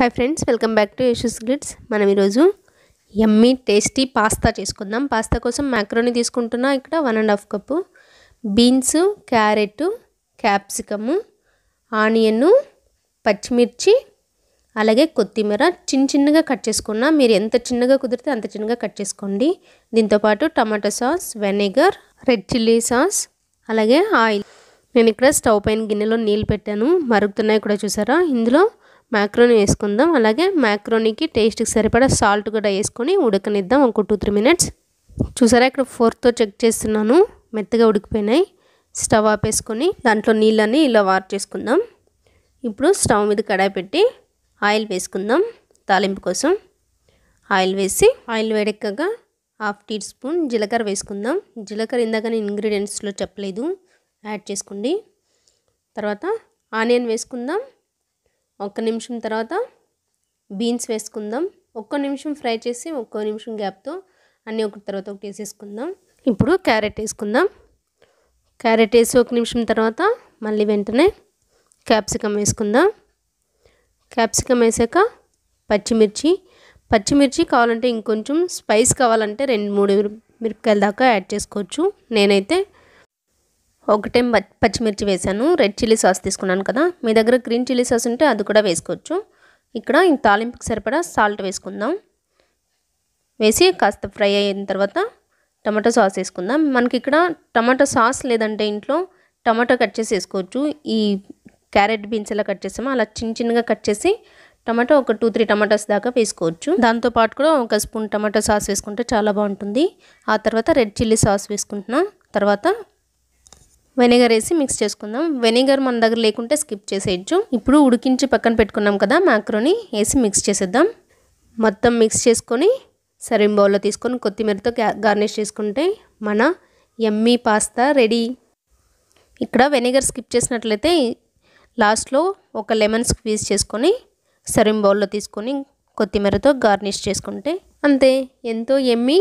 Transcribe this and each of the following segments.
hi friends welcome back to Yashas grids మనం ఈరోజు yummy tasty pasta చేసుకుందాం పాస్తా కోసం మ్యాక్రోని తీసుకుంటున్నా ఇక్కడ one and half cup beans carrot capsicum onion పచ్చిమిర్చి అలాగే కొత్తిమీర చిన్న చిన్నగా కట్ చేసుకున్నా మీరు ఎంత చిన్నగా కుదిరితే అంత చిన్నగా కట్ చేసుకోండి దీంతోపాటు tomato sauce vinegar red chilli sauce అలాగే ఆయిల్ నేను ఇక్కడ స్టవ్ పైన గిన్నెలో నీళ్ళు పెట్టాను మరుగుతున్నాయి కూడా చూసారా ఇందులో మ్యాక్రోని వేసుకుందాం అలాగే మ్యాక్రోనీకి టేస్ట్కి సరిపడా సాల్ట్ కూడా వేసుకొని ఉడకనిద్దాం ఒక టూ త్రీ మినిట్స్ చూసారా ఇక్కడ ఫోర్త్తో చెక్ చేస్తున్నాను మెత్తగా ఉడికిపోయినాయి స్టవ్ ఆపేసుకొని దాంట్లో నీళ్ళని ఇలా వార్ చేసుకుందాం ఇప్పుడు స్టవ్ మీద కడాయి పెట్టి ఆయిల్ వేసుకుందాం తాలింపు కోసం ఆయిల్ వేసి ఆయిల్ వేడెక్కగా హాఫ్ టీ స్పూన్ జీలకర్ర వేసుకుందాం జీలకర్ర ఇందాక నేను ఇంగ్రీడియంట్స్లో చెప్పలేదు యాడ్ చేసుకోండి తర్వాత ఆనియన్ వేసుకుందాం ఒక్క నిమిషం తర్వాత బీన్స్ వేసుకుందాం ఒక్క నిమిషం ఫ్రై చేసి ఒక్కో నిమిషం గ్యాప్తో అన్నీ ఒకటి తర్వాత ఒకటి వేసేసుకుందాం ఇప్పుడు క్యారెట్ వేసుకుందాం క్యారెట్ వేసి ఒక నిమిషం తర్వాత మళ్ళీ వెంటనే క్యాప్సికమ్ వేసుకుందాం క్యాప్సికమ్ వేసాక పచ్చిమిర్చి పచ్చిమిర్చి కావాలంటే ఇంకొంచెం స్పైస్ కావాలంటే రెండు మూడు మిరపకాయల దాకా యాడ్ చేసుకోవచ్చు నేనైతే ఒకటే పచ్చిమిర్చి వేసాను రెడ్ చిల్లీ సాస్ తీసుకున్నాను కదా మీ దగ్గర గ్రీన్ చిల్లీ సాస్ ఉంటే అది కూడా వేసుకోవచ్చు ఇక్కడ ఈ తాలింపుకి సరిపడా సాల్ట్ వేసుకుందాం వేసి కాస్త ఫ్రై అయిన తర్వాత టమాటో సాస్ వేసుకుందాం మనకి ఇక్కడ టమాటో సాస్ లేదంటే ఇంట్లో టమాటో కట్ చేసి వేసుకోవచ్చు ఈ క్యారెట్ బీన్స్ ఎలా కట్ చేసామో అలా చిన్న చిన్నగా కట్ చేసి టమాటో ఒక టూ త్రీ టమాటాస్ దాకా వేసుకోవచ్చు దాంతోపాటు కూడా ఒక స్పూన్ టమాటో సాస్ వేసుకుంటే చాలా బాగుంటుంది ఆ తర్వాత రెడ్ చిల్లీ సాస్ వేసుకుంటున్నాం తర్వాత వెనిగర్ వేసి మిక్స్ చేసుకుందాం వెనిగర్ మన దగ్గర లేకుంటే స్కిప్ చేసేయచ్చు ఇప్పుడు ఉడికించి పక్కన పెట్టుకున్నాం కదా మ్యాక్రోని వేసి మిక్స్ చేసేద్దాం మొత్తం మిక్స్ చేసుకొని సరిం బౌల్లో తీసుకొని కొత్తిమీరతో గార్నిష్ చేసుకుంటే మన ఎమ్మీ పాస్తా రెడీ ఇక్కడ వెనిగర్ స్కిప్ చేసినట్లయితే లాస్ట్లో ఒక లెమన్ స్క్వీజ్ చేసుకొని సరిం బౌల్లో తీసుకొని కొత్తిమీరతో గార్నిష్ చేసుకుంటే అంతే ఎంతో yummy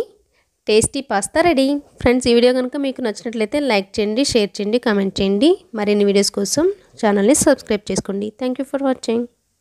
tasty pasta ready friends ఈ వీడియో కనుక మీకు నచ్చినట్లయితే లైక్ చేయండి షేర్ చేయండి కామెంట్ చేయండి మరిన్ని వీడియోస్ కోసం ఛానల్ని సబ్స్క్రైబ్ చేసుకోండి థ్యాంక్ ఫర్ వాచింగ్